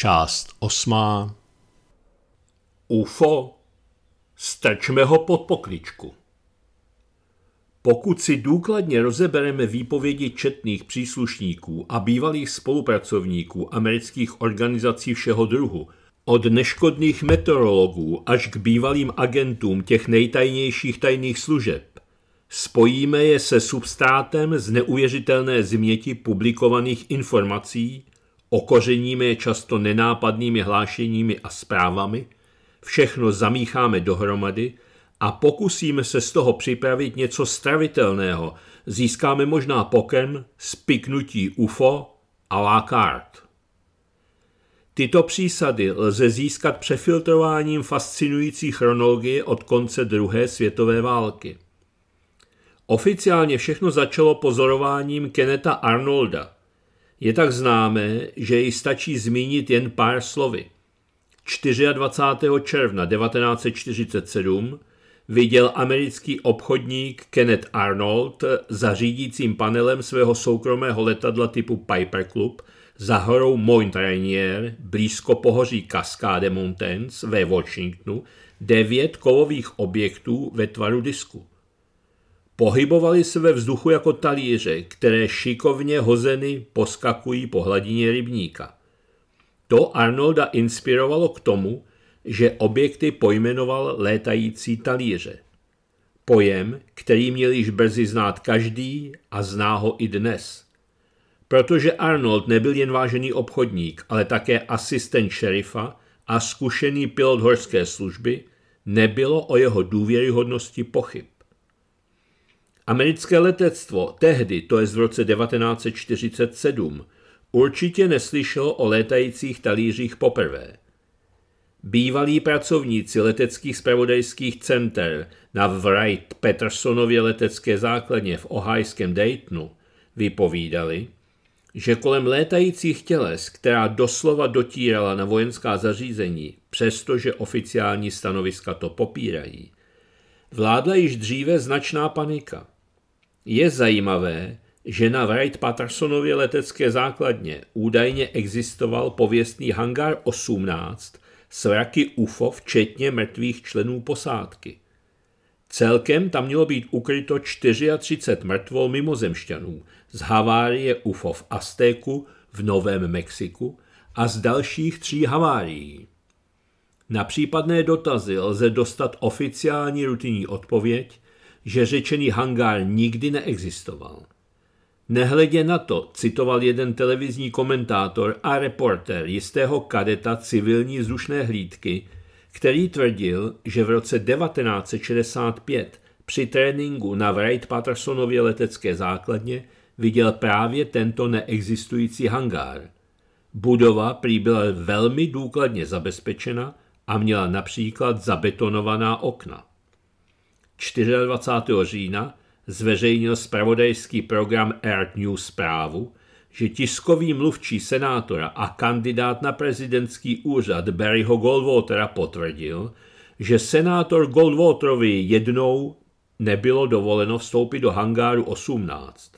Část osmá UFO, strčme ho pod pokličku. Pokud si důkladně rozebereme výpovědi četných příslušníků a bývalých spolupracovníků amerických organizací všeho druhu, od neškodných meteorologů až k bývalým agentům těch nejtajnějších tajných služeb, spojíme je se substrátem z neuvěřitelné změti publikovaných informací – Okořeníme je často nenápadnými hlášeními a zprávami, všechno zamícháme dohromady a pokusíme se z toho připravit něco stravitelného. Získáme možná pokem, spiknutí UFO a la carte. Tyto přísady lze získat přefiltrováním fascinující chronologie od konce druhé světové války. Oficiálně všechno začalo pozorováním Keneta Arnolda, je tak známé, že ji stačí zmínit jen pár slovy. 24. června 1947 viděl americký obchodník Kenneth Arnold za řídícím panelem svého soukromého letadla typu Piper Club za horou Mount Rainier blízko pohoří Cascade Mountains ve Washingtonu devět kovových objektů ve tvaru disku – Pohybovali se ve vzduchu jako talíře, které šikovně hozeny poskakují po hladině rybníka. To Arnolda inspirovalo k tomu, že objekty pojmenoval létající talíře. Pojem, který měl již brzy znát každý a zná ho i dnes. Protože Arnold nebyl jen vážený obchodník, ale také asistent šerifa a zkušený pilot horské služby, nebylo o jeho důvěryhodnosti pochyb. Americké letectvo tehdy, to je v roce 1947, určitě neslyšelo o létajících talířích poprvé. Bývalí pracovníci leteckých spravodajských center na Wright Petersonově letecké základně v ohajském Daytonu vypovídali, že kolem létajících těles, která doslova dotírala na vojenská zařízení, přestože oficiální stanoviska to popírají, vládla již dříve značná panika – je zajímavé, že na Wright Pattersonově letecké základně údajně existoval pověstný hangár 18 s vraky UFO včetně mrtvých členů posádky. Celkem tam mělo být ukryto 34 mrtvol mimozemšťanů z havárie UFO v Aztéku v Novém Mexiku a z dalších tří havárií. Na případné dotazy lze dostat oficiální rutinní odpověď, že řečený hangár nikdy neexistoval. Nehledě na to, citoval jeden televizní komentátor a reporter jistého kadeta civilní zrušné hlídky, který tvrdil, že v roce 1965 při tréninku na Wright Pattersonově letecké základně viděl právě tento neexistující hangár. Budova prý byla velmi důkladně zabezpečena a měla například zabetonovaná okna. 24. října zveřejnil spravodajský program Air News zprávu, že tiskový mluvčí senátora a kandidát na prezidentský úřad Barryho Goldwatera potvrdil, že senátor Goldwaterovi jednou nebylo dovoleno vstoupit do hangáru 18.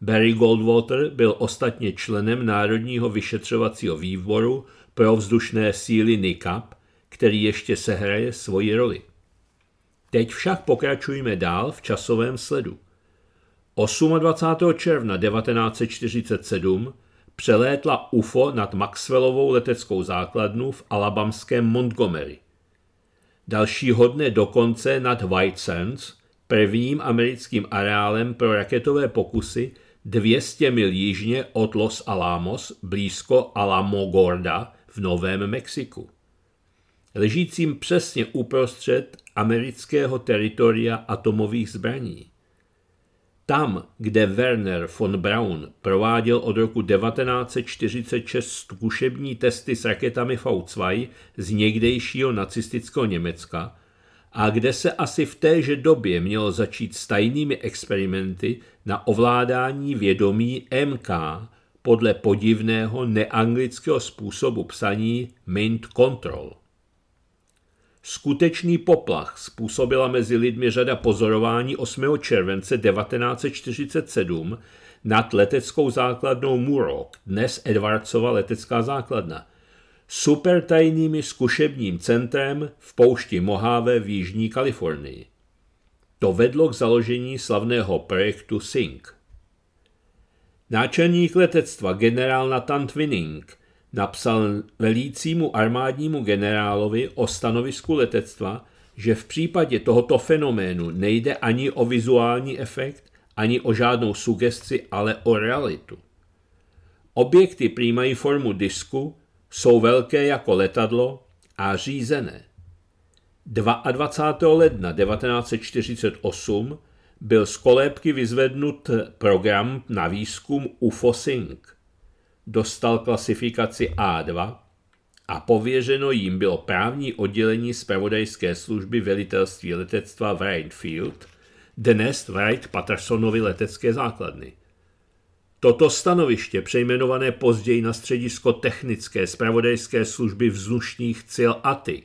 Barry Goldwater byl ostatně členem Národního vyšetřovacího výboru pro vzdušné síly NICAP, který ještě sehraje svoji roli. Teď však pokračujeme dál v časovém sledu. 28. června 1947 přelétla UFO nad Maxwellovou leteckou základnu v alabamském Montgomery. Dalšího dne dokonce nad White Sands, prvním americkým areálem pro raketové pokusy 200 mil jižně od Los Alamos, blízko Alamogorda v Novém Mexiku ležícím přesně uprostřed amerického teritoria atomových zbraní. Tam, kde Werner von Braun prováděl od roku 1946 zkušební testy s raketami V2 z někdejšího nacistického Německa a kde se asi v téže době mělo začít s tajnými experimenty na ovládání vědomí MK podle podivného neanglického způsobu psaní Mind Control. Skutečný poplach způsobila mezi lidmi řada pozorování 8. července 1947 nad leteckou základnou Murok, dnes Edwardsova letecká základna, supertajnými zkušebním centrem v poušti Mohave v Jižní Kalifornii. To vedlo k založení slavného projektu SYNC. Náčelník letectva generál Nathan Twinning Napsal velícímu armádnímu generálovi o stanovisku letectva, že v případě tohoto fenoménu nejde ani o vizuální efekt, ani o žádnou sugesti, ale o realitu. Objekty přijímají formu disku, jsou velké jako letadlo a řízené. 22. ledna 1948 byl z kolébky vyzvednut program na výzkum UFO-SYNC dostal klasifikaci A2 a pověřeno jim bylo právní oddělení zpravodajské služby velitelství letectva Wright Field, dnes Wright Pattersonovy letecké základny. Toto stanoviště, přejmenované později na středisko technické zpravodajské služby vzdušních cíl ATIC,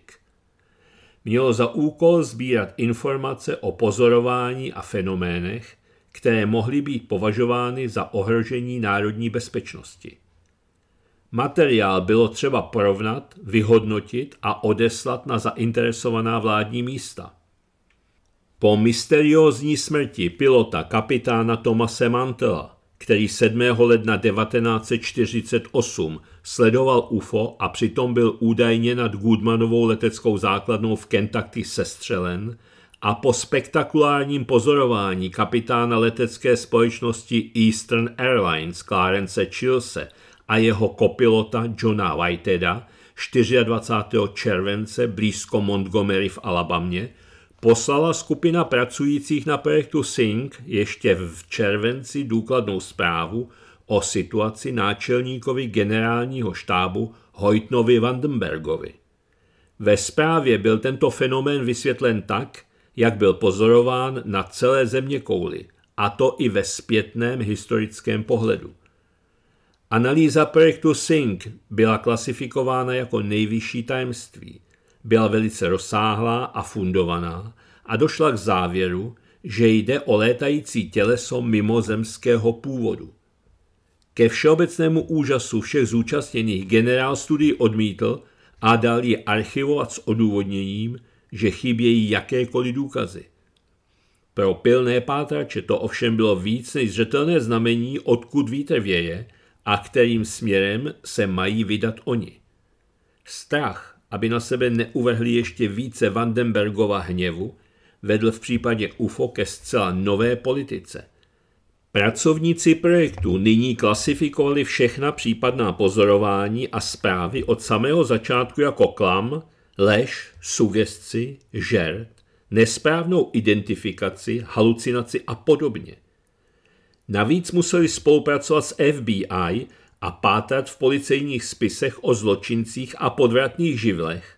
mělo za úkol sbírat informace o pozorování a fenoménech, které mohly být považovány za ohrožení národní bezpečnosti. Materiál bylo třeba porovnat, vyhodnotit a odeslat na zainteresovaná vládní místa. Po mysteriózní smrti pilota kapitána Tomase Mantela, který 7. ledna 1948 sledoval UFO a přitom byl údajně nad Goodmanovou leteckou základnou v Kentucky sestřelen, a po spektakulárním pozorování kapitána letecké společnosti Eastern Airlines Clarence Chilse – a jeho kopilota Johna Whiteda 24. července blízko Montgomery v Alabamě poslala skupina pracujících na projektu SYNC ještě v červenci důkladnou zprávu o situaci náčelníkovi generálního štábu Hojtnovi Vandenbergovi. Ve zprávě byl tento fenomén vysvětlen tak, jak byl pozorován na celé země kouly, a to i ve zpětném historickém pohledu. Analýza projektu SYNC byla klasifikována jako nejvyšší tajemství. Byla velice rozsáhlá a fundovaná a došla k závěru, že jde o létající těleso mimozemského původu. Ke všeobecnému úžasu všech zúčastněných generál studií odmítl a dal ji archivovat s odůvodněním, že chybějí jakékoliv důkazy. Pro pilné pátrače to ovšem bylo víc než zřetelné znamení, odkud vítr věje – a kterým směrem se mají vydat oni. Strach, aby na sebe neuvrhli ještě více Vandenbergova hněvu, vedl v případě UFO ke zcela nové politice. Pracovníci projektu nyní klasifikovali všechna případná pozorování a zprávy od samého začátku jako klam, lež, sugestci, žert, nesprávnou identifikaci, halucinaci a podobně. Navíc museli spolupracovat s FBI a pátrat v policejních spisech o zločincích a podvratných živlech,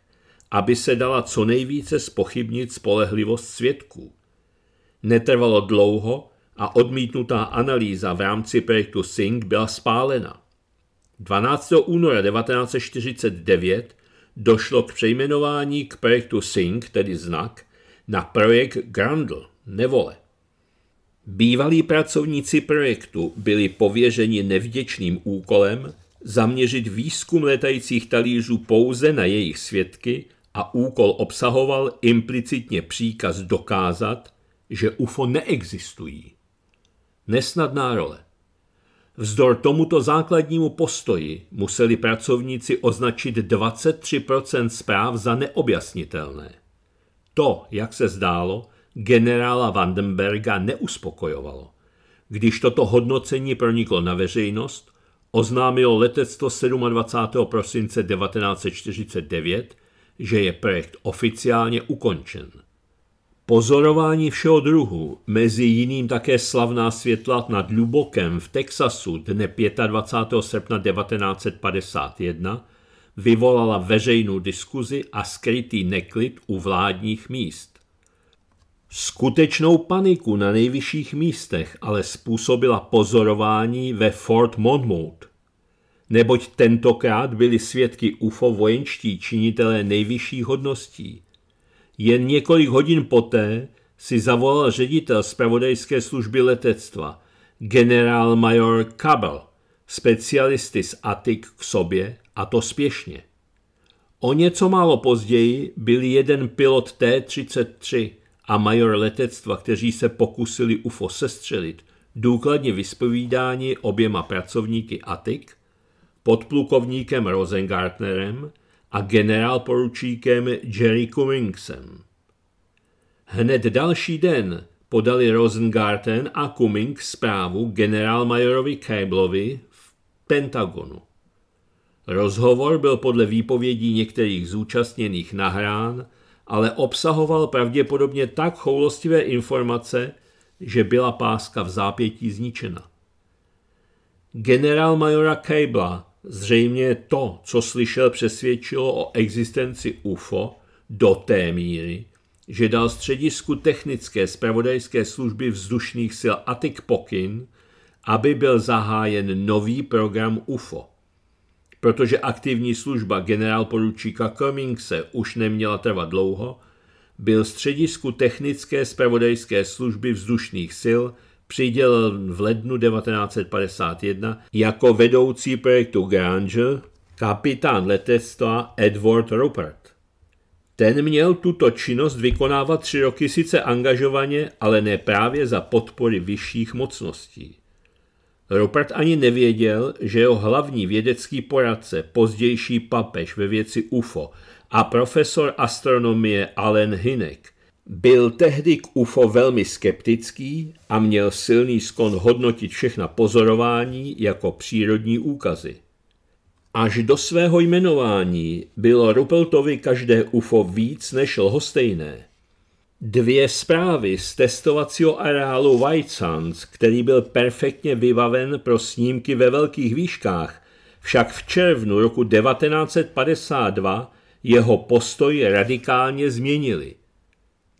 aby se dala co nejvíce spochybnit spolehlivost svědků. Netrvalo dlouho a odmítnutá analýza v rámci projektu Sync byla spálena. 12. února 1949 došlo k přejmenování k projektu Sync, tedy znak, na projekt Grandl, nevole. Bývalí pracovníci projektu byli pověřeni nevděčným úkolem zaměřit výzkum letajících talířů pouze na jejich svědky a úkol obsahoval implicitně příkaz dokázat, že UFO neexistují. Nesnadná role. Vzdor tomuto základnímu postoji museli pracovníci označit 23 zpráv za neobjasnitelné. To, jak se zdálo, generála Vandenberga neuspokojovalo. Když toto hodnocení proniklo na veřejnost, oznámilo letectvo 27. prosince 1949, že je projekt oficiálně ukončen. Pozorování všeho druhu, mezi jiným také slavná světla nad Lubokem v Texasu dne 25. srpna 1951, vyvolala veřejnou diskuzi a skrytý neklid u vládních míst. Skutečnou paniku na nejvyšších místech ale způsobila pozorování ve Fort Monmouth. Neboť tentokrát byli svědky UFO vojenští činitelé nejvyšších hodností. Jen několik hodin poté si zavolal ředitel zpravodajské služby letectva, generál major Cabell, specialisty z Atik k sobě a to spěšně. O něco málo později byl jeden pilot T-33 a major letectva, kteří se pokusili UFO sestřelit, důkladně vyspovídáni oběma pracovníky ATIK, podplukovníkem Rosengartnerem a generálporučíkem Jerry Cummingsem. Hned další den podali Rosengarten a Cummings zprávu generálmajorovi Cableovi v Pentagonu. Rozhovor byl podle výpovědí některých zúčastněných nahrán ale obsahoval pravděpodobně tak choulostivé informace, že byla páska v zápětí zničena. Generál majora Kejbla zřejmě to, co slyšel, přesvědčilo o existenci UFO do té míry, že dal středisku technické spravodajské služby vzdušných sil Atik pokyn, aby byl zahájen nový program UFO. Protože aktivní služba generálporučíka Cummingse už neměla trvat dlouho, byl středisku technické spravodajské služby vzdušných sil přidělen v lednu 1951 jako vedoucí projektu Granger kapitán letectva Edward Rupert. Ten měl tuto činnost vykonávat tři roky sice angažovaně, ale ne právě za podpory vyšších mocností. Rupert ani nevěděl, že jeho hlavní vědecký poradce, pozdější papež ve věci UFO a profesor astronomie Allen Hynek, byl tehdy k UFO velmi skeptický a měl silný skon hodnotit všechna pozorování jako přírodní úkazy. Až do svého jmenování bylo Rupeltovi každé UFO víc než lhostejné – dvě zprávy z testovacího areálu White Sands, který byl perfektně vybaven pro snímky ve velkých výškách, však v červnu roku 1952 jeho postoj radikálně změnili.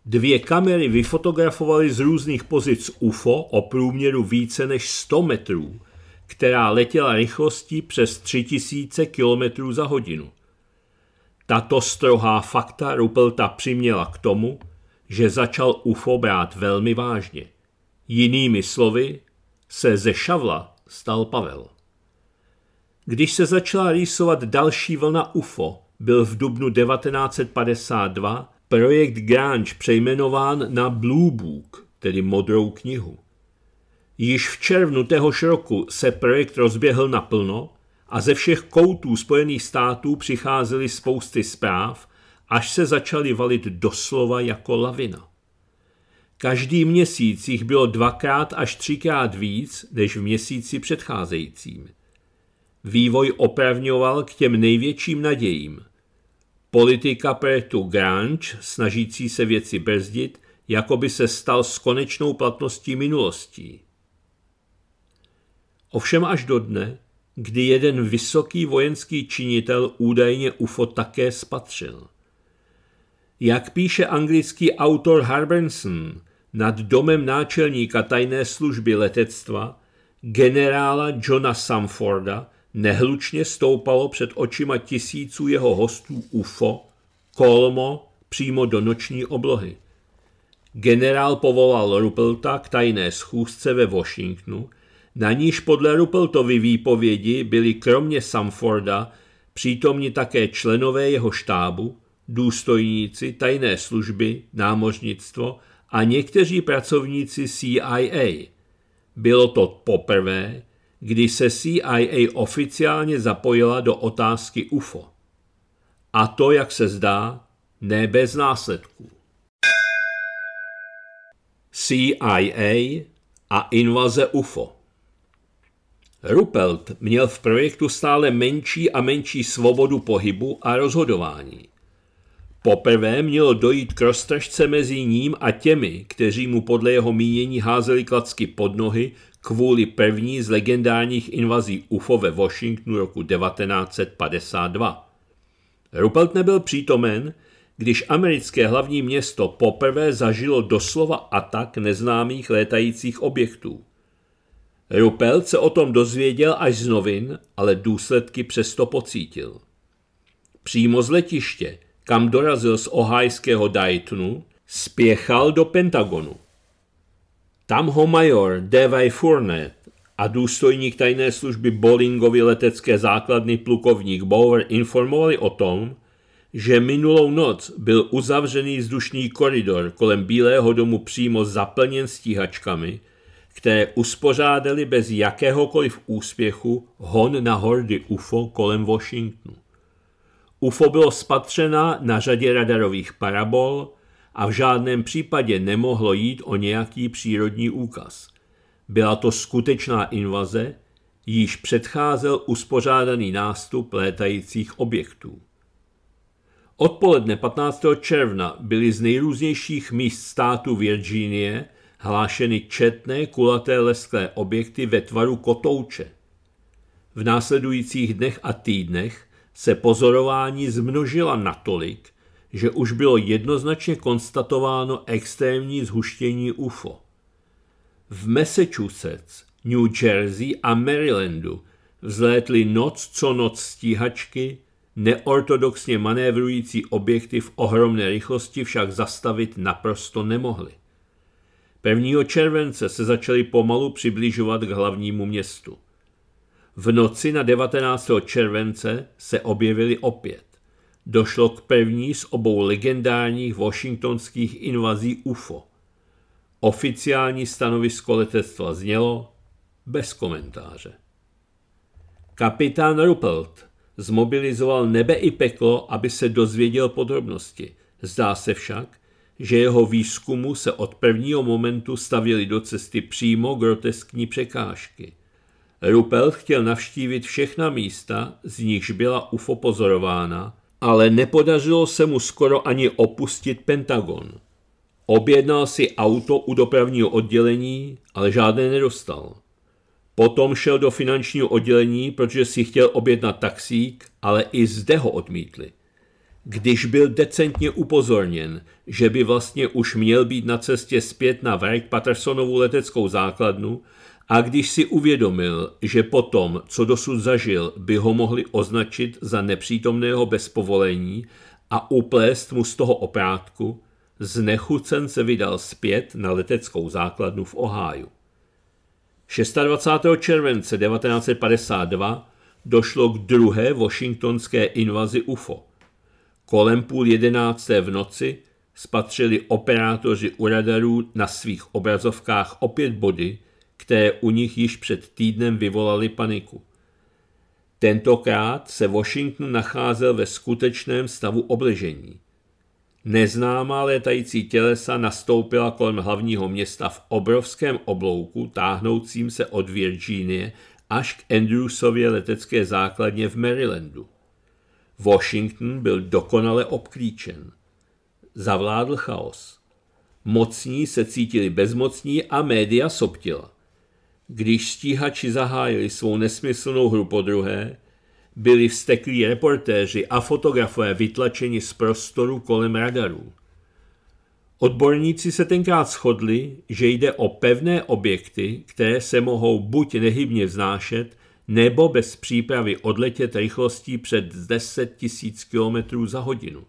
Dvě kamery vyfotografovaly z různých pozic UFO o průměru více než 100 metrů, která letěla rychlostí přes 3000 km za hodinu. Tato strohá fakta Rupelta přiměla k tomu, že začal UFO brát velmi vážně. Jinými slovy, se ze Šavla stal Pavel. Když se začala rýsovat další vlna UFO, byl v dubnu 1952 projekt Grange přejmenován na Blue Book, tedy modrou knihu. Již v červnu téhož roku se projekt rozběhl naplno a ze všech koutů Spojených států přicházely spousty zpráv, až se začaly valit doslova jako lavina. Každý měsíc jich bylo dvakrát až třikrát víc než v měsíci předcházejícím. Vývoj opravňoval k těm největším nadějím. Politika Pertu Grange, snažící se věci brzdit, jako by se stal s konečnou platností minulostí. Ovšem až do dne, kdy jeden vysoký vojenský činitel údajně UFO také spatřil – jak píše anglický autor Harbenson nad domem náčelníka tajné služby letectva, generála Johna Samforda, nehlučně stoupalo před očima tisíců jeho hostů UFO, kolmo, přímo do noční oblohy. Generál povolal Rupelta k tajné schůzce ve Washingtonu, na níž podle Rupeltovy výpovědi byli kromě Samforda přítomni také členové jeho štábu, důstojníci tajné služby, námořnictvo a někteří pracovníci CIA. Bylo to poprvé, kdy se CIA oficiálně zapojila do otázky UFO. A to, jak se zdá, ne bez následků. CIA a invaze UFO Ruppelt měl v projektu stále menší a menší svobodu pohybu a rozhodování. Poprvé mělo dojít k roztržce mezi ním a těmi, kteří mu podle jeho mínění házeli klacky pod nohy kvůli první z legendárních invazí UFO ve Washingtonu roku 1952. Rupelt nebyl přítomen, když americké hlavní město poprvé zažilo doslova atak neznámých létajících objektů. Rupelt se o tom dozvěděl až z novin, ale důsledky přesto pocítil. Přímo z letiště – kam dorazil z ohajského Daytonu, spěchal do Pentagonu. Tam ho major Devay Fournet a důstojník tajné služby Bolingovy letecké základny plukovník Bower informovali o tom, že minulou noc byl uzavřený vzdušný koridor kolem Bílého domu přímo zaplněn stíhačkami, které uspořádali bez jakéhokoliv úspěchu hon na hordy UFO kolem Washingtonu. UFO bylo spatřena na řadě radarových parabol a v žádném případě nemohlo jít o nějaký přírodní úkaz. Byla to skutečná invaze, již předcházel uspořádaný nástup létajících objektů. Odpoledne 15. června byly z nejrůznějších míst státu Virginie hlášeny četné kulaté lesklé objekty ve tvaru kotouče. V následujících dnech a týdnech se pozorování zmnožila natolik, že už bylo jednoznačně konstatováno extrémní zhuštění UFO. V Massachusetts, New Jersey a Marylandu vzlétly noc co noc stíhačky, neortodoxně manévrující objekty v ohromné rychlosti však zastavit naprosto nemohly. 1. července se začaly pomalu přibližovat k hlavnímu městu. V noci na 19. července se objevili opět. Došlo k první z obou legendárních washingtonských invazí UFO. Oficiální stanovisko letectva znělo bez komentáře. Kapitán Ruppelt zmobilizoval nebe i peklo, aby se dozvěděl podrobnosti. Zdá se však, že jeho výzkumu se od prvního momentu stavili do cesty přímo groteskní překážky – Rupel chtěl navštívit všechna místa, z nichž byla UFO pozorována, ale nepodařilo se mu skoro ani opustit Pentagon. Objednal si auto u dopravního oddělení, ale žádné nedostal. Potom šel do finančního oddělení, protože si chtěl objednat taxík, ale i zde ho odmítli. Když byl decentně upozorněn, že by vlastně už měl být na cestě zpět na Wright Pattersonovu leteckou základnu, a když si uvědomil, že potom, co dosud zažil, by ho mohli označit za nepřítomného bez povolení a uplést mu z toho oprátku, znechucen se vydal zpět na leteckou základnu v Oháju. 26. července 1952 došlo k druhé washingtonské invazi UFO. Kolem půl jedenácté v noci spatřili operátoři u radarů na svých obrazovkách opět body, které u nich již před týdnem vyvolaly paniku. Tentokrát se Washington nacházel ve skutečném stavu obležení. Neznámá létající tělesa nastoupila kolem hlavního města v obrovském oblouku táhnoucím se od Virginie až k Andrewsově letecké základně v Marylandu. Washington byl dokonale obklíčen. Zavládl chaos. Mocní se cítili bezmocní a média soptila. Když stíhači zahájili svou nesmyslnou hru po druhé, byli vsteklí reportéři a fotografové vytlačeni z prostoru kolem radarů. Odborníci se tenkrát shodli, že jde o pevné objekty, které se mohou buď nehybně vznášet, nebo bez přípravy odletět rychlostí před 10 000 km za hodinu.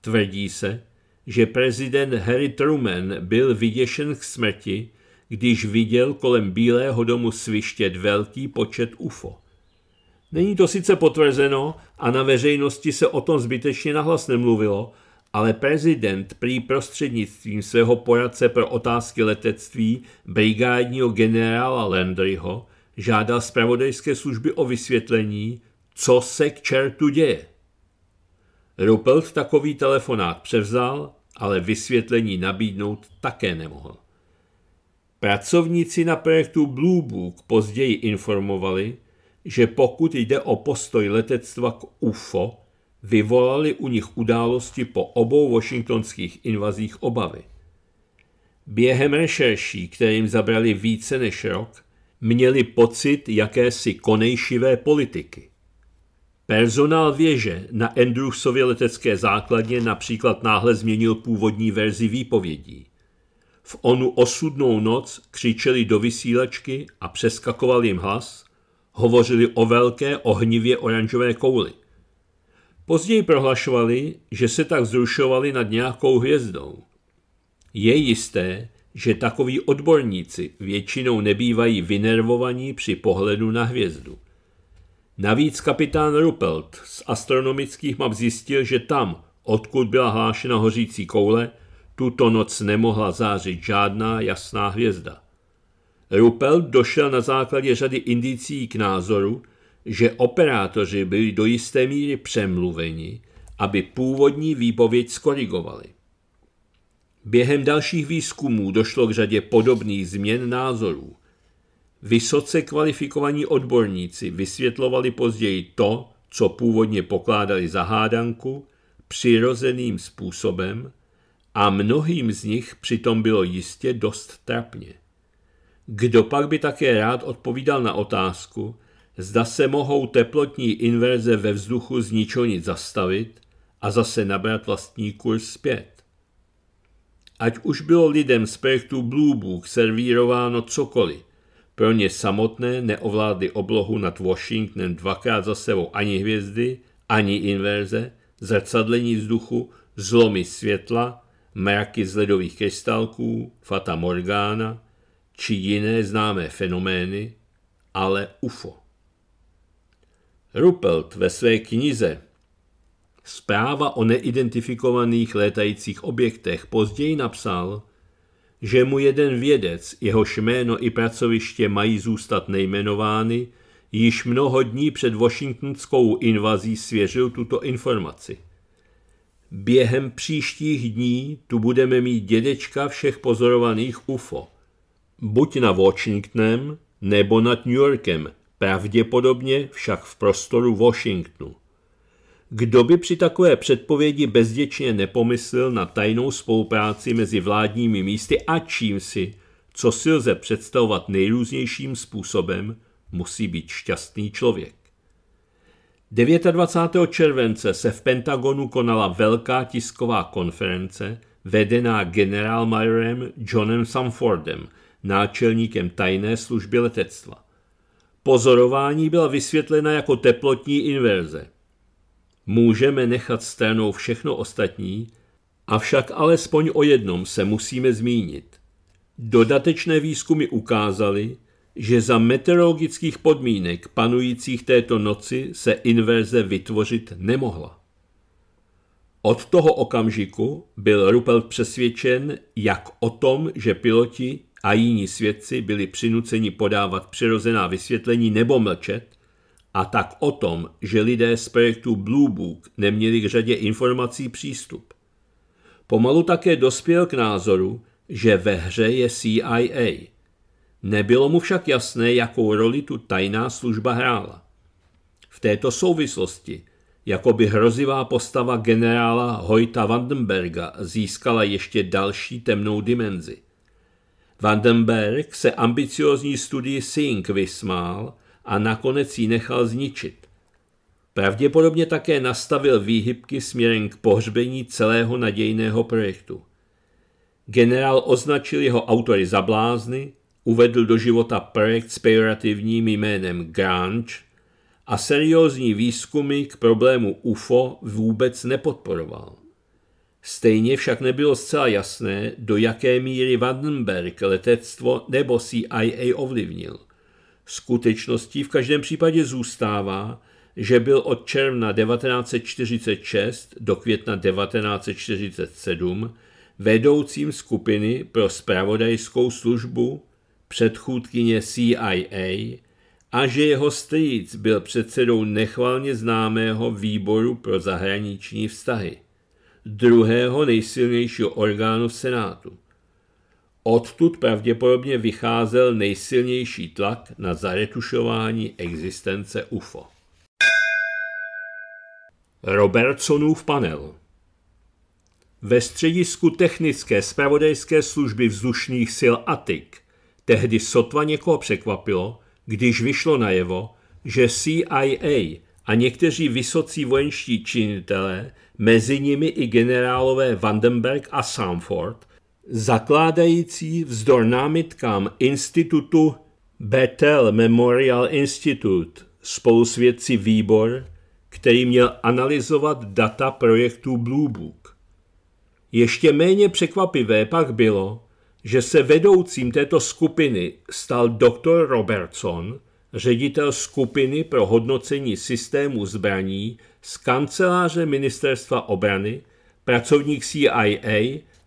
Tvrdí se, že prezident Harry Truman byl vyděšen k smrti, když viděl kolem Bílého domu svištět velký počet UFO. Není to sice potvrzeno a na veřejnosti se o tom zbytečně nahlas nemluvilo, ale prezident prý prostřednictvím svého poradce pro otázky letectví brigádního generála Landryho žádal zpravodajské služby o vysvětlení, co se k čertu děje. Rupelt takový telefonát převzal, ale vysvětlení nabídnout také nemohl. Pracovníci na projektu Bluebook později informovali, že pokud jde o postoj letectva k UFO, vyvolali u nich události po obou washingtonských invazích obavy. Během rešerší, kterým zabrali více než rok, měli pocit jakési konejšivé politiky. Personál věže na Andrewsově letecké základně například náhle změnil původní verzi výpovědí v onu osudnou noc křičeli do vysílačky a přeskakoval jim hlas, hovořili o velké ohnivě oranžové kouli. Později prohlašovali, že se tak zrušovali nad nějakou hvězdou. Je jisté, že takoví odborníci většinou nebývají vynervovaní při pohledu na hvězdu. Navíc kapitán Ruppelt z astronomických map zjistil, že tam, odkud byla hlášena hořící koule, tuto noc nemohla zářit žádná jasná hvězda. Rupel došel na základě řady indicí k názoru, že operátoři byli do jisté míry přemluveni, aby původní výpověď skorigovali. Během dalších výzkumů došlo k řadě podobných změn názorů. Vysoce kvalifikovaní odborníci vysvětlovali později to, co původně pokládali za hádanku, přirozeným způsobem – a mnohým z nich přitom bylo jistě dost trapně. Kdo pak by také rád odpovídal na otázku, zda se mohou teplotní inverze ve vzduchu zničonit zastavit a zase nabrat vlastní kurz zpět. Ať už bylo lidem z projektu Blue Book servírováno cokoliv, pro ně samotné neovládly oblohu nad Washingtonem dvakrát za sebou ani hvězdy, ani inverze, zrcadlení vzduchu, zlomy světla mraky z ledových krystalků, fata morgana či jiné známé fenomény, ale UFO. Ruppelt ve své knize Zpráva o neidentifikovaných létajících objektech později napsal, že mu jeden vědec, jeho jméno i pracoviště mají zůstat nejmenovány, již mnoho dní před washingtonskou invazí svěřil tuto informaci. Během příštích dní tu budeme mít dědečka všech pozorovaných UFO. Buď na Washingtonem, nebo nad New Yorkem, pravděpodobně však v prostoru Washingtonu. Kdo by při takové předpovědi bezděčně nepomyslel na tajnou spolupráci mezi vládními místy a čím si, co si lze představovat nejrůznějším způsobem, musí být šťastný člověk. 29. července se v Pentagonu konala velká tisková konference vedená generálmajorem Johnem Samfordem, náčelníkem tajné služby letectva. Pozorování byla vysvětlena jako teplotní inverze. Můžeme nechat stranou všechno ostatní, avšak alespoň o jednom se musíme zmínit. Dodatečné výzkumy ukázaly, že za meteorologických podmínek panujících této noci se inverze vytvořit nemohla. Od toho okamžiku byl Rupel přesvědčen jak o tom, že piloti a jiní svědci byli přinuceni podávat přirozená vysvětlení nebo mlčet, a tak o tom, že lidé z projektu Blue Book neměli k řadě informací přístup. Pomalu také dospěl k názoru, že ve hře je CIA – Nebylo mu však jasné, jakou roli tu tajná služba hrála. V této souvislosti, jako by hrozivá postava generála Hojta Vandenberga získala ještě další temnou dimenzi. Vandenberg se ambiciozní studii Sink vysmál a nakonec ji nechal zničit. Pravděpodobně také nastavil výhybky směrem k pohřbení celého nadějného projektu. Generál označil jeho autory za blázny, uvedl do života projekt s pejorativním jménem Grange a seriózní výzkumy k problému UFO vůbec nepodporoval. Stejně však nebylo zcela jasné, do jaké míry Vandenberg letectvo nebo CIA ovlivnil. Skutečností v každém případě zůstává, že byl od června 1946 do května 1947 vedoucím skupiny pro spravodajskou službu předchůdkyně CIA, a že jeho strýc byl předsedou nechvalně známého výboru pro zahraniční vztahy, druhého nejsilnějšího orgánu v Senátu. Odtud pravděpodobně vycházel nejsilnější tlak na zaretušování existence UFO. Robertsonův panel Ve středisku technické spravodajské služby vzdušných sil ATIC Tehdy sotva někoho překvapilo, když vyšlo najevo, že CIA a někteří vysocí vojenští činitelé, mezi nimi i generálové Vandenberg a Samford, zakládající vzdor námitkám institutu Bethel Memorial Institute spolusvědci Výbor, který měl analyzovat data projektu Blue Book. Ještě méně překvapivé pak bylo, že se vedoucím této skupiny stal dr. Robertson, ředitel skupiny pro hodnocení systému zbraní z kanceláře ministerstva obrany, pracovník CIA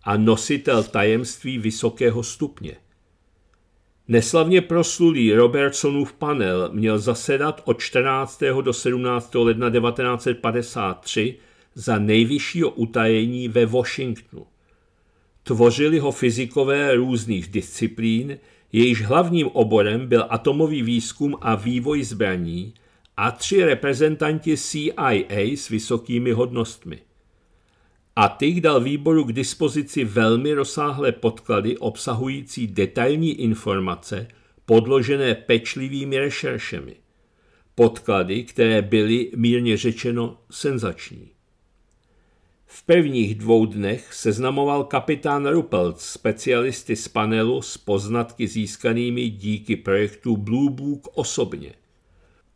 a nositel tajemství vysokého stupně. Neslavně proslulý Robertsonův panel měl zasedat od 14. do 17. ledna 1953 za nejvyššího utajení ve Washingtonu. Tvořili ho fyzikové různých disciplín, jejíž hlavním oborem byl atomový výzkum a vývoj zbraní a tři reprezentanti CIA s vysokými hodnostmi. Atik dal výboru k dispozici velmi rozsáhlé podklady obsahující detailní informace podložené pečlivými rešeršemi. Podklady, které byly mírně řečeno senzační. V prvních dvou dnech seznamoval kapitán Ruppelt specialisty z panelu s poznatky získanými díky projektu Blue Book osobně.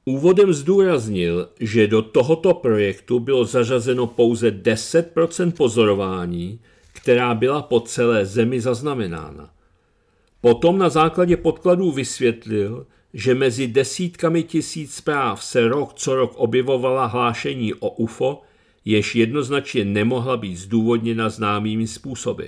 Úvodem zdůraznil, že do tohoto projektu bylo zařazeno pouze 10% pozorování, která byla po celé zemi zaznamenána. Potom na základě podkladů vysvětlil, že mezi desítkami tisíc zpráv se rok co rok objevovala hlášení o UFO, jež jednoznačně nemohla být zdůvodněna známými způsoby.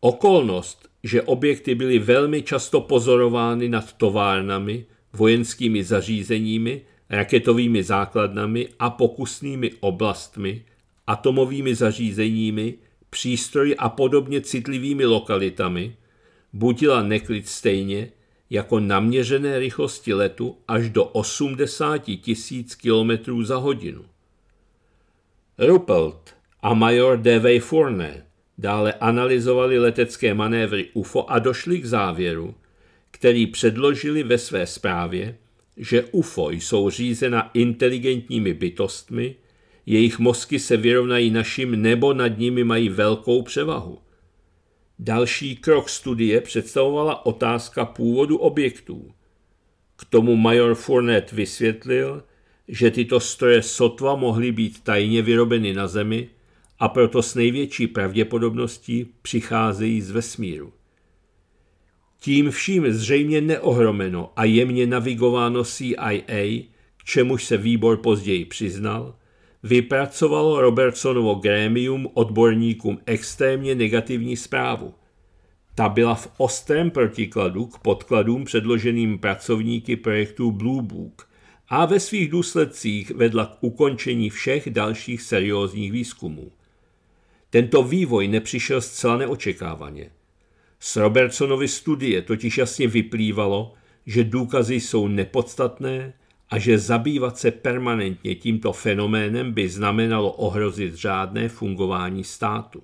Okolnost, že objekty byly velmi často pozorovány nad továrnami, vojenskými zařízeními, raketovými základnami a pokusnými oblastmi, atomovými zařízeními, přístroji a podobně citlivými lokalitami, budila neklid stejně jako naměřené rychlosti letu až do 80 000 km za hodinu. Ruppelt a major D.V. Fourne dále analyzovali letecké manévry UFO a došli k závěru, který předložili ve své zprávě, že UFO jsou řízena inteligentními bytostmi, jejich mozky se vyrovnají našim nebo nad nimi mají velkou převahu. Další krok studie představovala otázka původu objektů. K tomu major Fournet vysvětlil, že tyto stroje sotva mohly být tajně vyrobeny na Zemi a proto s největší pravděpodobností přicházejí z vesmíru. Tím vším zřejmě neohromeno a jemně navigováno CIA, k čemuž se výbor později přiznal, vypracovalo Robertsonovo grémium odborníkům extrémně negativní zprávu. Ta byla v ostrém protikladu k podkladům předloženým pracovníky projektu Blue Book – a ve svých důsledcích vedla k ukončení všech dalších seriózních výzkumů. Tento vývoj nepřišel zcela neočekávaně. Z Robertsonovy studie totiž jasně vyplývalo, že důkazy jsou nepodstatné a že zabývat se permanentně tímto fenoménem by znamenalo ohrozit řádné fungování státu.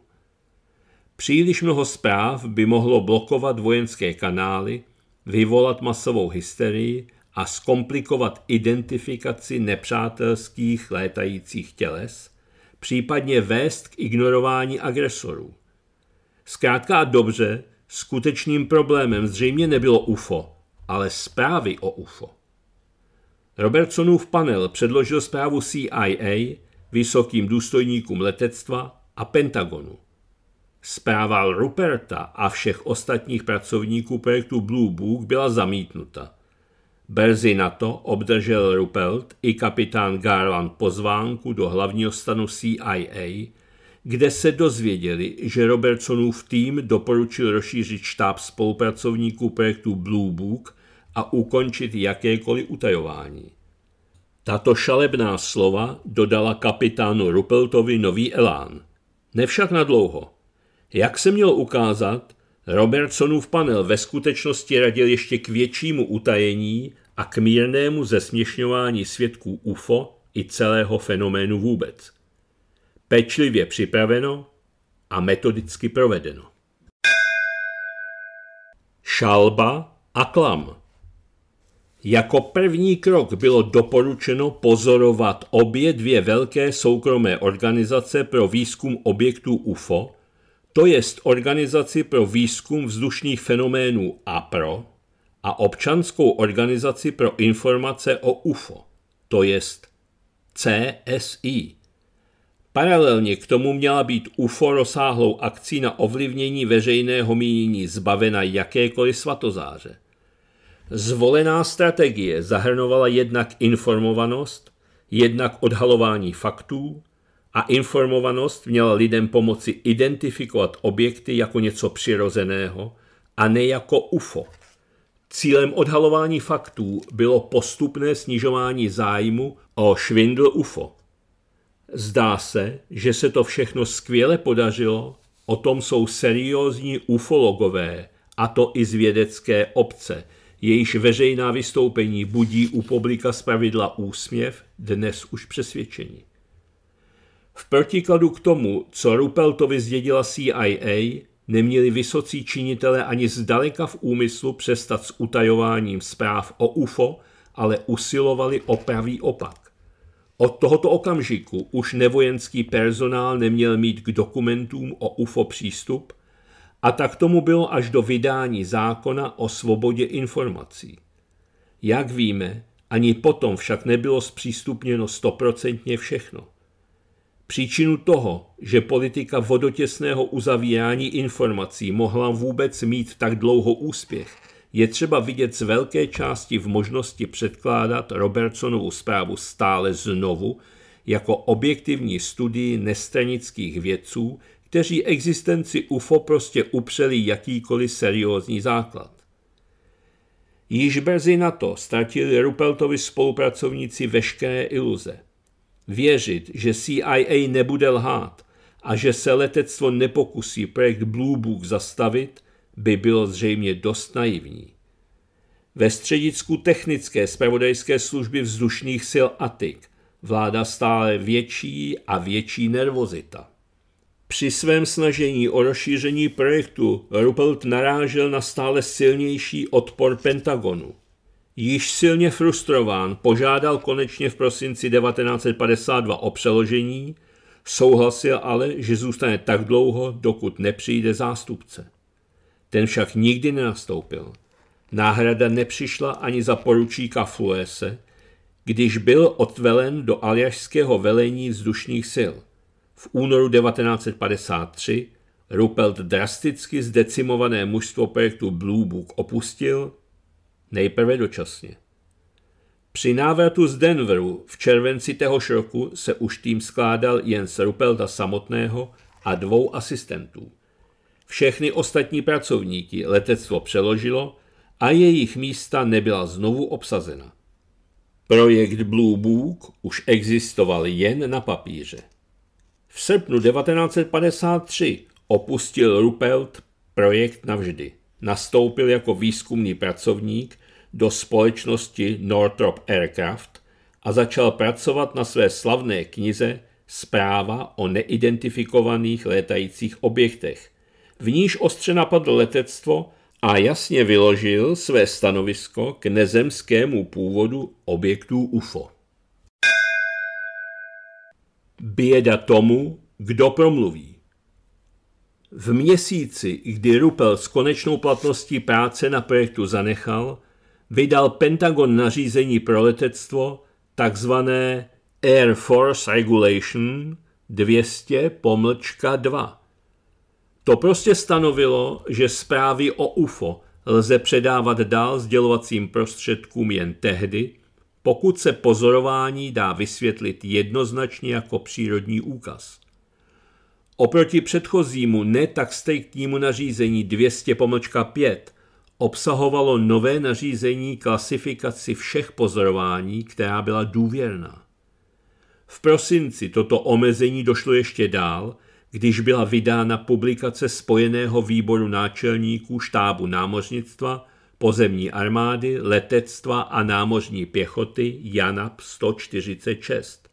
Příliš mnoho zpráv by mohlo blokovat vojenské kanály, vyvolat masovou hysterii a zkomplikovat identifikaci nepřátelských létajících těles, případně vést k ignorování agresorů. Zkrátka a dobře, skutečným problémem zřejmě nebylo UFO, ale zprávy o UFO. Robertsonův panel předložil zprávu CIA, vysokým důstojníkům letectva a Pentagonu. Zpráva Ruperta a všech ostatních pracovníků projektu Blue Book byla zamítnuta. Brzy na to obdržel Ruppelt i kapitán Garland pozvánku do hlavního stanu CIA, kde se dozvěděli, že Robertsonův tým doporučil rozšířit štáb spolupracovníků projektu Blue Book a ukončit jakékoliv utajování. Tato šalebná slova dodala kapitánu Ruppeltovi nový elán. Nevšak nadlouho. Jak se mělo ukázat, Robertsonův panel ve skutečnosti radil ještě k většímu utajení a k mírnému zesměšňování svědků UFO i celého fenoménu vůbec. Pečlivě připraveno a metodicky provedeno. Šalba a klam Jako první krok bylo doporučeno pozorovat obě dvě velké soukromé organizace pro výzkum objektů UFO – to jest Organizaci pro výzkum vzdušných fenoménů APRO a Občanskou organizaci pro informace o UFO, to jest CSI. Paralelně k tomu měla být UFO rozsáhlou akcí na ovlivnění veřejného mínění zbavena jakékoliv svatozáře. Zvolená strategie zahrnovala jednak informovanost, jednak odhalování faktů, a informovanost měla lidem pomoci identifikovat objekty jako něco přirozeného a ne jako UFO. Cílem odhalování faktů bylo postupné snižování zájmu o švindl UFO. Zdá se, že se to všechno skvěle podařilo, o tom jsou seriózní ufologové, a to i z vědecké obce, jejíž veřejná vystoupení budí u publika pravidla úsměv, dnes už přesvědčení. V protikladu k tomu, co Rupeltovi zdědila CIA, neměli vysocí činitele ani zdaleka v úmyslu přestat s utajováním zpráv o UFO, ale usilovali o pravý opak. Od tohoto okamžiku už nevojenský personál neměl mít k dokumentům o UFO přístup a tak tomu bylo až do vydání zákona o svobodě informací. Jak víme, ani potom však nebylo zpřístupněno stoprocentně všechno. Příčinu toho, že politika vodotěsného uzavírání informací mohla vůbec mít tak dlouho úspěch, je třeba vidět z velké části v možnosti předkládat Robertsonovu zprávu stále znovu jako objektivní studii nestranických vědců, kteří existenci UFO prostě upřeli jakýkoliv seriózní základ. Již brzy na to ztratili Rupeltovi spolupracovníci veškeré iluze – věřit, že CIA nebude lhát a že se letectvo nepokusí projekt Blue Book zastavit, by bylo zřejmě dost naivní. Ve středisku technické spravodajské služby vzdušných sil Atik vláda stále větší a větší nervozita. Při svém snažení o rozšíření projektu Ruppelt narážel na stále silnější odpor Pentagonu již silně frustrován, požádal konečně v prosinci 1952 o přeložení, souhlasil ale, že zůstane tak dlouho, dokud nepřijde zástupce. Ten však nikdy nenastoupil. Náhrada nepřišla ani za poručíka Fluese, když byl odvelen do aljašského velení vzdušných sil. V únoru 1953 Rupelt drasticky zdecimované mužstvo projektu Blue Book opustil nejprve dočasně. Při návratu z Denveru v červenci téhož roku se už tým skládal jen z Rupelda samotného a dvou asistentů. Všechny ostatní pracovníky letectvo přeložilo a jejich místa nebyla znovu obsazena. Projekt Blue Book už existoval jen na papíře. V srpnu 1953 opustil Rupelt projekt navždy. Nastoupil jako výzkumný pracovník do společnosti Northrop Aircraft a začal pracovat na své slavné knize Zpráva o neidentifikovaných létajících objektech. V níž ostře napadl letectvo a jasně vyložil své stanovisko k nezemskému původu objektů UFO. Běda tomu, kdo promluví. V měsíci, kdy Rupel s konečnou platností práce na projektu zanechal, vydal Pentagon nařízení pro letectvo, takzvané Air Force Regulation 200 pomlčka 2. To prostě stanovilo, že zprávy o UFO lze předávat dál sdělovacím prostředkům jen tehdy, pokud se pozorování dá vysvětlit jednoznačně jako přírodní úkaz. Oproti předchozímu ne tak striktnímu nařízení 200 pomlčka 5 obsahovalo nové nařízení klasifikaci všech pozorování, která byla důvěrná. V prosinci toto omezení došlo ještě dál, když byla vydána publikace Spojeného výboru náčelníků štábu námořnictva, pozemní armády, letectva a námořní pěchoty JANAP 146.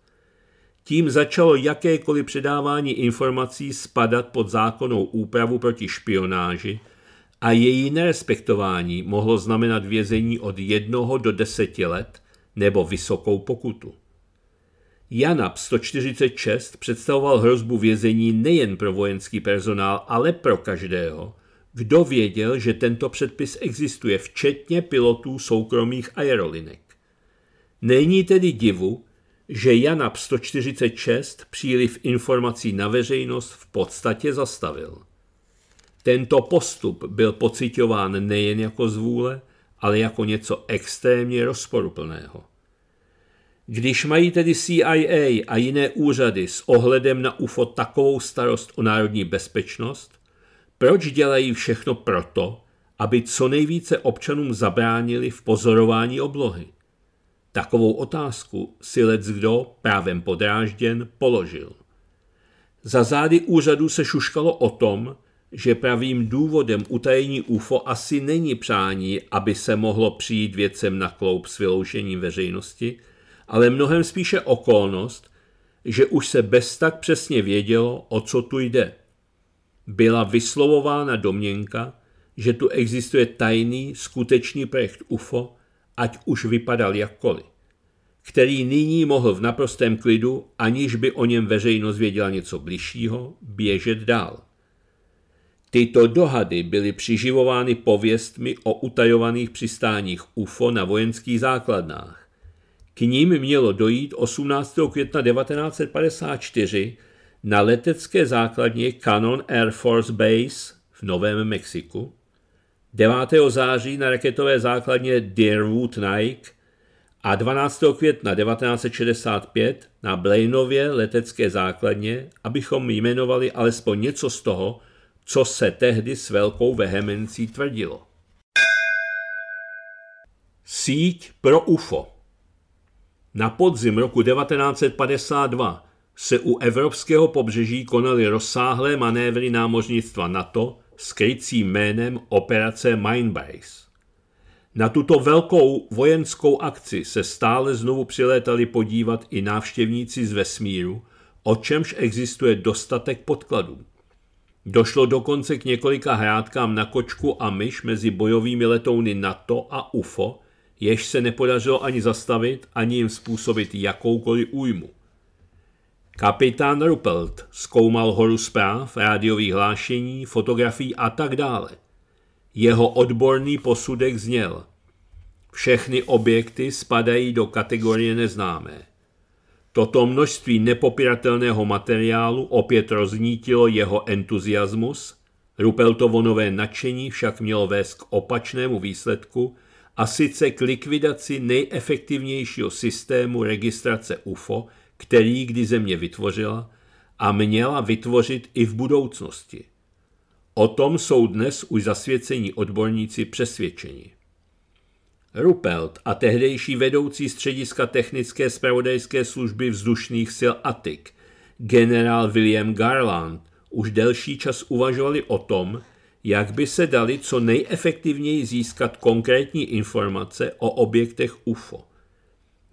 Tím začalo jakékoliv předávání informací spadat pod zákonnou úpravu proti špionáži, a její nerespektování mohlo znamenat vězení od jednoho do deseti let nebo vysokou pokutu. Janab 146 představoval hrozbu vězení nejen pro vojenský personál, ale pro každého, kdo věděl, že tento předpis existuje, včetně pilotů soukromých aerolinek. Není tedy divu, že Janab 146 příliv informací na veřejnost v podstatě zastavil. Tento postup byl pocitován nejen jako zvůle, ale jako něco extrémně rozporuplného. Když mají tedy CIA a jiné úřady s ohledem na UFO takovou starost o národní bezpečnost, proč dělají všechno proto, aby co nejvíce občanům zabránili v pozorování oblohy? Takovou otázku si lec kdo, právem podrážděn, položil. Za zády úřadu se šuškalo o tom, že pravým důvodem utajení UFO asi není přání, aby se mohlo přijít věcem na kloup s vyloušením veřejnosti, ale mnohem spíše okolnost, že už se bez tak přesně vědělo, o co tu jde. Byla vyslovována domněnka, že tu existuje tajný, skutečný projekt UFO, ať už vypadal jakkoliv, který nyní mohl v naprostém klidu, aniž by o něm veřejnost věděla něco bližšího, běžet dál. Tyto dohady byly přiživovány pověstmi o utajovaných přistáních UFO na vojenských základnách. K ním mělo dojít 18. května 1954 na letecké základně Cannon Air Force Base v Novém Mexiku, 9. září na raketové základně Deerwood Nike a 12. května 1965 na Blainově letecké základně, abychom jmenovali alespoň něco z toho, co se tehdy s velkou vehemencí tvrdilo. Síť pro UFO Na podzim roku 1952 se u evropského pobřeží konaly rozsáhlé manévry námořnictva NATO s krycím jménem Operace Mindbase. Na tuto velkou vojenskou akci se stále znovu přilétali podívat i návštěvníci z vesmíru, o čemž existuje dostatek podkladů. Došlo dokonce k několika hrádkám na kočku a myš mezi bojovými letouny NATO a UFO, jež se nepodařilo ani zastavit, ani jim způsobit jakoukoliv újmu. Kapitán Ruppelt zkoumal horu zpráv, rádiových hlášení, fotografií a tak dále. Jeho odborný posudek zněl. Všechny objekty spadají do kategorie neznámé. Toto množství nepopiratelného materiálu opět roznítilo jeho entuziasmus, Rupeltovo nové nadšení však mělo vést k opačnému výsledku, a sice k likvidaci nejefektivnějšího systému registrace UFO, který kdy země vytvořila a měla vytvořit i v budoucnosti. O tom jsou dnes už zasvěcení odborníci přesvědčeni. Ruppelt a tehdejší vedoucí střediska technické spravodajské služby vzdušných sil Atik, generál William Garland, už delší čas uvažovali o tom, jak by se dali co nejefektivněji získat konkrétní informace o objektech UFO.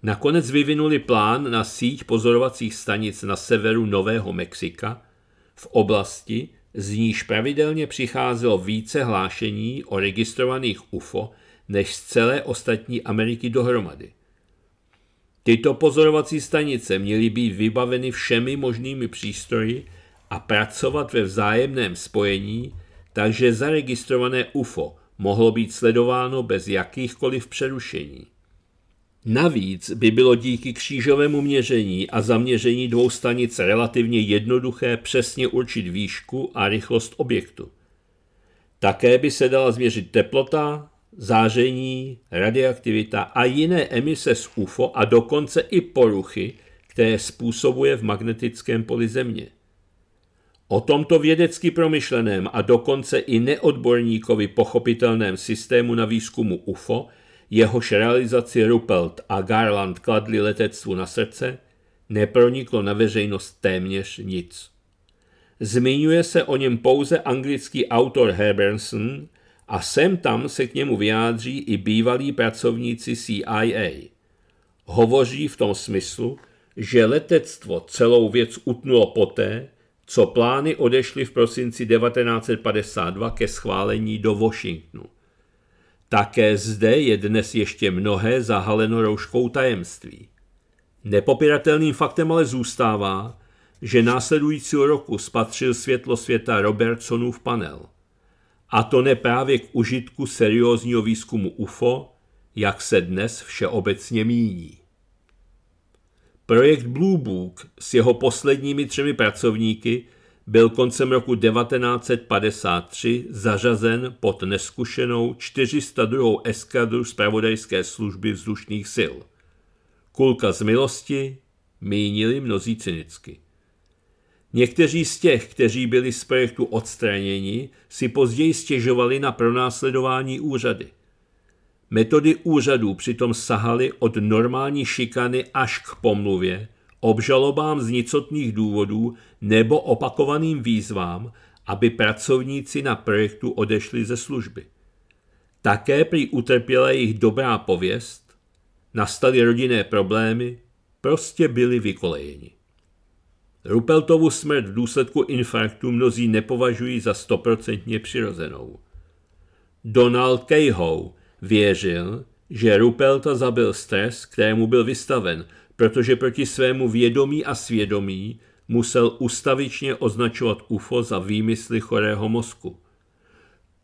Nakonec vyvinuli plán na síť pozorovacích stanic na severu Nového Mexika v oblasti, z níž pravidelně přicházelo více hlášení o registrovaných UFO než z celé ostatní Ameriky dohromady. Tyto pozorovací stanice měly být vybaveny všemi možnými přístroji a pracovat ve vzájemném spojení, takže zaregistrované UFO mohlo být sledováno bez jakýchkoliv přerušení. Navíc by bylo díky křížovému měření a zaměření dvou stanic relativně jednoduché přesně určit výšku a rychlost objektu. Také by se dala změřit teplota, záření, radioaktivita a jiné emise z UFO a dokonce i poruchy, které způsobuje v magnetickém poli Země. O tomto vědecky promyšleném a dokonce i neodborníkovi pochopitelném systému na výzkumu UFO, jehož realizaci Ruppelt a Garland kladli letectvu na srdce, neproniklo na veřejnost téměř nic. Zmiňuje se o něm pouze anglický autor Herbertson a sem tam se k němu vyjádří i bývalí pracovníci CIA. Hovoří v tom smyslu, že letectvo celou věc utnulo poté, co plány odešly v prosinci 1952 ke schválení do Washingtonu. Také zde je dnes ještě mnohé zahaleno rouškou tajemství. Nepopiratelným faktem ale zůstává, že následujícího roku spatřil světlo světa Robertsonův panel – a to ne právě k užitku seriózního výzkumu UFO, jak se dnes všeobecně míní. Projekt Blue Book s jeho posledními třemi pracovníky byl koncem roku 1953 zařazen pod neskušenou 402. eskadru zpravodajské služby vzdušných sil. Kulka z milosti mínili mnozí cynicky. Někteří z těch, kteří byli z projektu odstraněni, si později stěžovali na pronásledování úřady. Metody úřadů přitom sahaly od normální šikany až k pomluvě, obžalobám z nicotných důvodů nebo opakovaným výzvám, aby pracovníci na projektu odešli ze služby. Také prý utrpěla jich dobrá pověst, nastaly rodinné problémy, prostě byli vykolejeni. Rupeltovu smrt v důsledku infarktu mnozí nepovažují za stoprocentně přirozenou. Donald Cahoe věřil, že Rupelta zabil stres, kterému byl vystaven, protože proti svému vědomí a svědomí musel ustavičně označovat UFO za výmysly chorého mozku.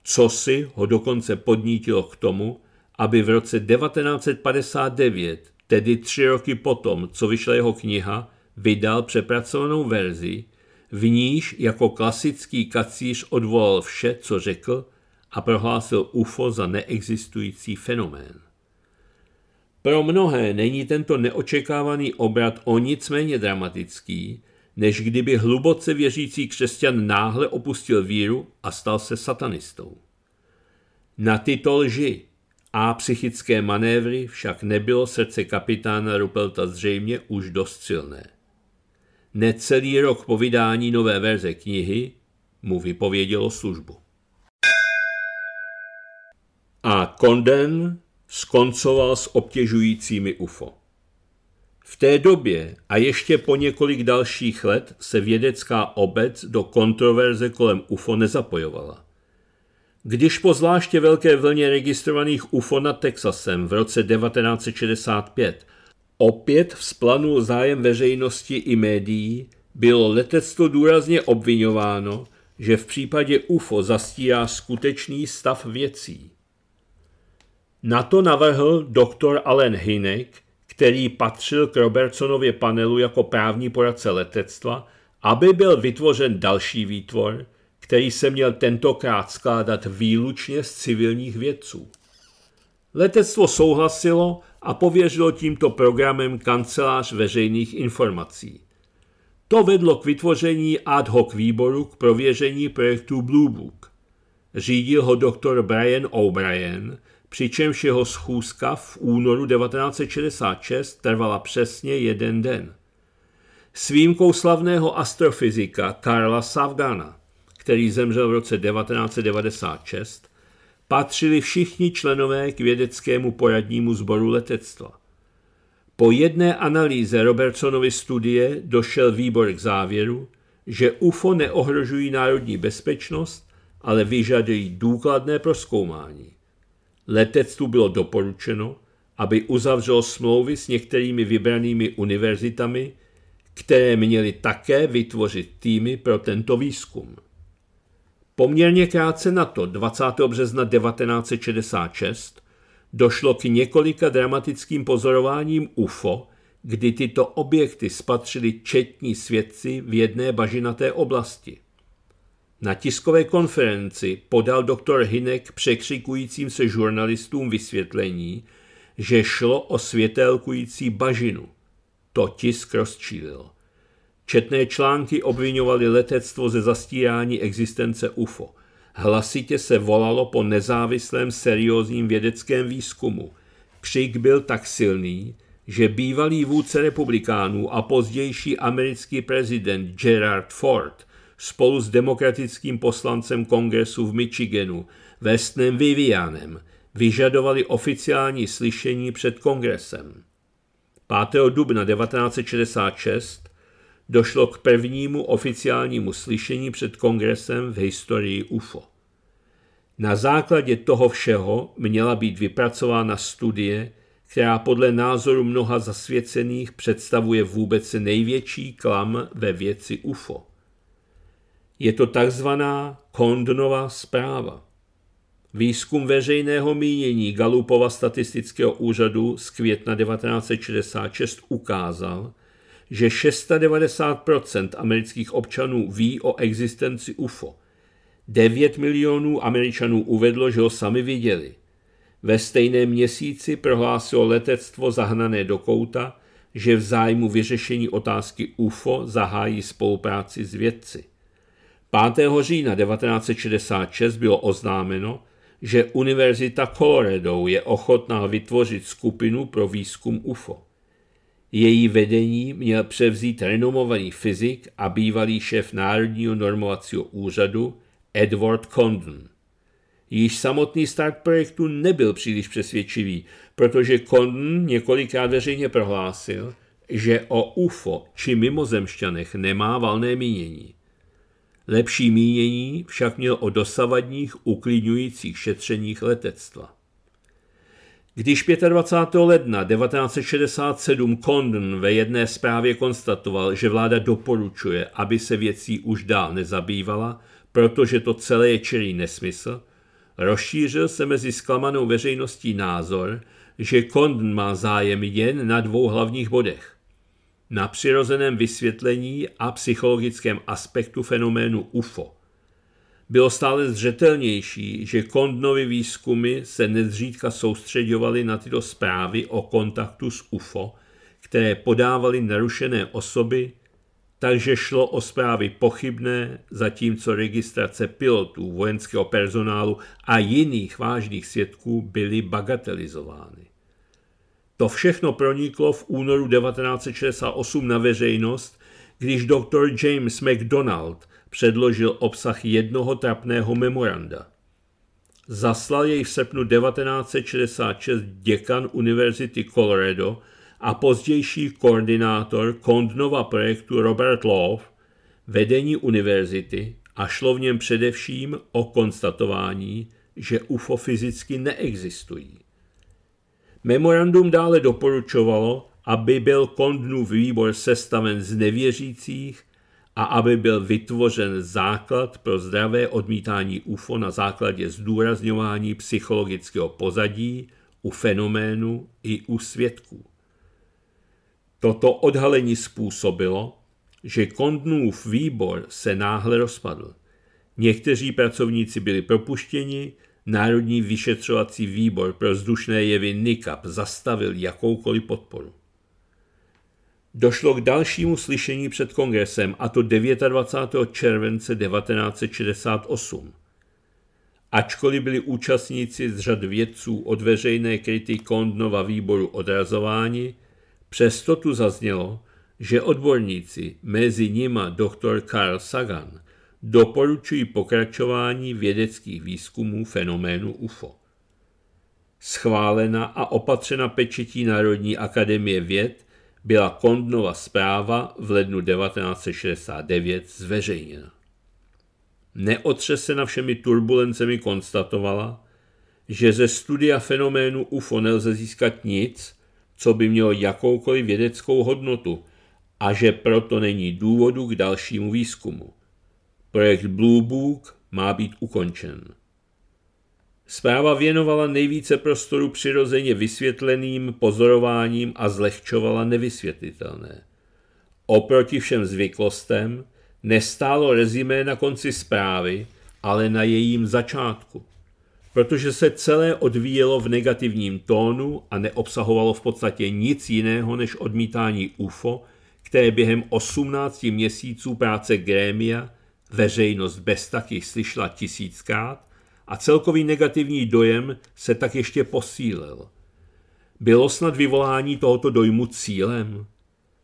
Co si ho dokonce podnítilo k tomu, aby v roce 1959, tedy tři roky potom, co vyšla jeho kniha, vydal přepracovanou verzi, v níž jako klasický kacíř odvolal vše, co řekl a prohlásil UFO za neexistující fenomén. Pro mnohé není tento neočekávaný obrat o nic méně dramatický, než kdyby hluboce věřící křesťan náhle opustil víru a stal se satanistou. Na tyto lži a psychické manévry však nebylo srdce kapitána Rupelta zřejmě už dost silné necelý rok po vydání nové verze knihy mu vypovědělo službu. A Konden skoncoval s obtěžujícími UFO. V té době a ještě po několik dalších let se vědecká obec do kontroverze kolem UFO nezapojovala. Když po zvláště velké vlně registrovaných UFO nad Texasem v roce 1965 Opět vzplanul zájem veřejnosti i médií, bylo letectvo důrazně obvinováno, že v případě UFO zastírá skutečný stav věcí. Na to navrhl doktor Allen Hinek, který patřil k Robertsonově panelu jako právní poradce letectva, aby byl vytvořen další výtvor, který se měl tentokrát skládat výlučně z civilních vědců. Letectvo souhlasilo a pověřilo tímto programem kancelář veřejných informací. To vedlo k vytvoření ad hoc výboru k prověření projektu Blue Book. Řídil ho doktor Brian O'Brien, přičemž jeho schůzka v únoru 1966 trvala přesně jeden den. S výjimkou slavného astrofyzika Karla Savgana, který zemřel v roce 1996, patřili všichni členové k vědeckému poradnímu sboru letectva. Po jedné analýze Robertsonovy studie došel výbor k závěru, že UFO neohrožují národní bezpečnost, ale vyžadují důkladné proskoumání. Letectvu bylo doporučeno, aby uzavřelo smlouvy s některými vybranými univerzitami, které měly také vytvořit týmy pro tento výzkum. Poměrně krátce na to, 20. března 1966, došlo k několika dramatickým pozorováním UFO, kdy tyto objekty spatřili četní svědci v jedné bažinaté oblasti. Na tiskové konferenci podal doktor Hinek překřikujícím se žurnalistům vysvětlení, že šlo o světelkující bažinu. To tisk rozčílil. Četné články obvinovaly letectvo ze zastírání existence UFO. Hlasitě se volalo po nezávislém seriózním vědeckém výzkumu. Křik byl tak silný, že bývalý vůdce republikánů a pozdější americký prezident Gerard Ford spolu s demokratickým poslancem kongresu v Michiganu Westnem Vivianem vyžadovali oficiální slyšení před kongresem. 5. dubna 1966 došlo k prvnímu oficiálnímu slyšení před kongresem v historii UFO. Na základě toho všeho měla být vypracována studie, která podle názoru mnoha zasvěcených představuje vůbec největší klam ve věci UFO. Je to takzvaná Kondnova zpráva. Výzkum veřejného mínění Galupova statistického úřadu z května 1966 ukázal, že 690% amerických občanů ví o existenci UFO. 9 milionů američanů uvedlo, že ho sami viděli. Ve stejném měsíci prohlásilo letectvo zahnané do kouta, že v zájmu vyřešení otázky UFO zahájí spolupráci s vědci. 5. října 1966 bylo oznámeno, že Univerzita Colorado je ochotná vytvořit skupinu pro výzkum UFO. Její vedení měl převzít renomovaný fyzik a bývalý šéf Národního normovacího úřadu Edward Condon. Již samotný start projektu nebyl příliš přesvědčivý, protože Condon několikrát veřejně prohlásil, že o UFO či mimozemšťanech nemá valné mínění. Lepší mínění však měl o dosavadních uklidňujících šetřeních letectva. Když 25. ledna 1967 Condon ve jedné zprávě konstatoval, že vláda doporučuje, aby se věcí už dál nezabývala, protože to celé je čirý nesmysl, rozšířil se mezi zklamanou veřejností názor, že Condon má zájem jen na dvou hlavních bodech. Na přirozeném vysvětlení a psychologickém aspektu fenoménu UFO – bylo stále zřetelnější, že Kondnovy výzkumy se nezřídka soustředovaly na tyto zprávy o kontaktu s UFO, které podávaly narušené osoby, takže šlo o zprávy pochybné, zatímco registrace pilotů, vojenského personálu a jiných vážných svědků byly bagatelizovány. To všechno proniklo v únoru 1968 na veřejnost, když doktor James McDonald předložil obsah jednoho trapného memoranda. Zaslal jej v srpnu 1966 děkan Univerzity Colorado a pozdější koordinátor Kondnova projektu Robert Love vedení univerzity a šlo v něm především o konstatování, že UFO fyzicky neexistují. Memorandum dále doporučovalo, aby byl Kondnův výbor sestaven z nevěřících a aby byl vytvořen základ pro zdravé odmítání UFO na základě zdůrazňování psychologického pozadí u fenoménu i u svědků. Toto odhalení způsobilo, že Kondnův výbor se náhle rozpadl. Někteří pracovníci byli propuštěni, Národní vyšetřovací výbor pro vzdušné jevy NICAP zastavil jakoukoliv podporu. Došlo k dalšímu slyšení před kongresem, a to 29. července 1968. Ačkoliv byli účastníci z řad vědců od veřejné kryty Kondnova výboru odrazováni, přesto tu zaznělo, že odborníci, mezi nima doktor Carl Sagan, doporučují pokračování vědeckých výzkumů fenoménu UFO. Schválena a opatřena pečetí Národní akademie věd byla Kondnova zpráva v lednu 1969 zveřejněna. Neotřesena všemi turbulencemi konstatovala, že ze studia fenoménu UFO nelze získat nic, co by mělo jakoukoliv vědeckou hodnotu a že proto není důvodu k dalšímu výzkumu. Projekt Blue Book má být ukončen. Zpráva věnovala nejvíce prostoru přirozeně vysvětleným pozorováním a zlehčovala nevysvětlitelné. Oproti všem zvyklostem nestálo rezimé na konci zprávy, ale na jejím začátku, protože se celé odvíjelo v negativním tónu a neobsahovalo v podstatě nic jiného než odmítání UFO, které během 18 měsíců práce Grémia veřejnost bez taky slyšela tisíckrát a celkový negativní dojem se tak ještě posílil. Bylo snad vyvolání tohoto dojmu cílem?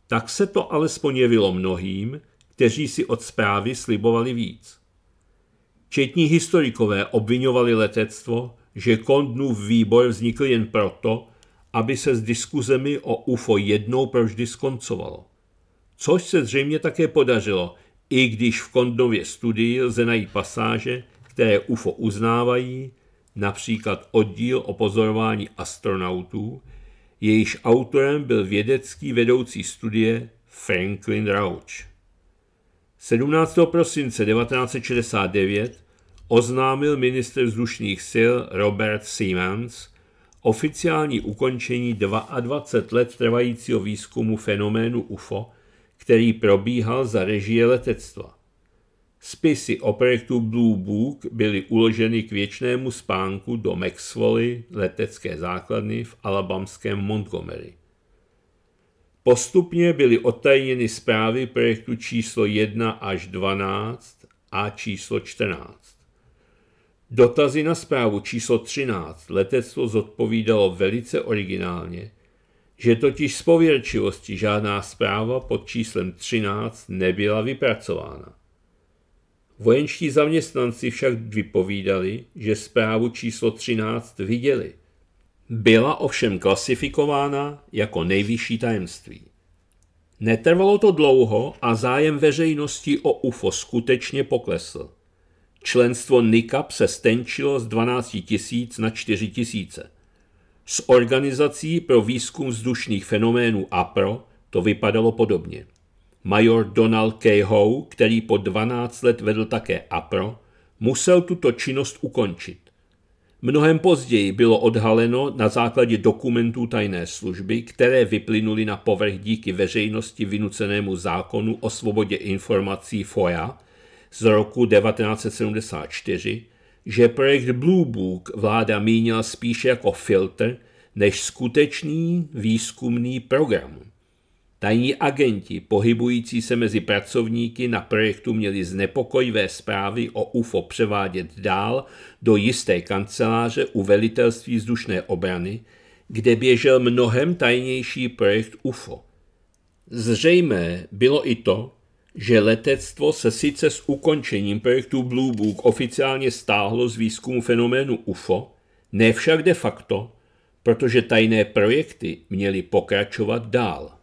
Tak se to alespoň jevilo mnohým, kteří si od zprávy slibovali víc. Četní historikové obvinovali letectvo, že Kondnův výbor vznikl jen proto, aby se s diskuzemi o UFO jednou proždy skoncovalo. Což se zřejmě také podařilo, i když v Kondnově studii lze najít pasáže, které UFO uznávají, například oddíl o pozorování astronautů, jejíž autorem byl vědecký vedoucí studie Franklin Rauch. 17. prosince 1969 oznámil minister vzdušných sil Robert Siemens oficiální ukončení 22 let trvajícího výzkumu fenoménu UFO, který probíhal za režie letectva. Spisy o projektu Blue Book byly uloženy k věčnému spánku do Maxwelly letecké základny v alabamském Montgomery. Postupně byly odtajněny zprávy projektu číslo 1 až 12 a číslo 14. Dotazy na zprávu číslo 13 letectvo zodpovídalo velice originálně, že totiž z pověrčivosti žádná zpráva pod číslem 13 nebyla vypracována. Vojenští zaměstnanci však vypovídali, že zprávu číslo 13 viděli. Byla ovšem klasifikována jako nejvyšší tajemství. Netrvalo to dlouho a zájem veřejnosti o UFO skutečně poklesl. Členstvo NICAP se stenčilo z 12 tisíc na 4 tisíce. S organizací pro výzkum vzdušných fenoménů APRO to vypadalo podobně. Major Donald K. Howe, který po 12 let vedl také APRO, musel tuto činnost ukončit. Mnohem později bylo odhaleno na základě dokumentů tajné služby, které vyplynuly na povrch díky veřejnosti vynucenému zákonu o svobodě informací FOIA z roku 1974, že projekt Blue Book vláda mínila spíše jako filtr než skutečný výzkumný program. Tajní agenti pohybující se mezi pracovníky na projektu měli znepokojivé zprávy o UFO převádět dál do jisté kanceláře u velitelství vzdušné obrany, kde běžel mnohem tajnější projekt UFO. Zřejmé bylo i to, že letectvo se sice s ukončením projektu Blue Book oficiálně stáhlo z výzkumu fenoménu UFO, ne však de facto, protože tajné projekty měly pokračovat dál.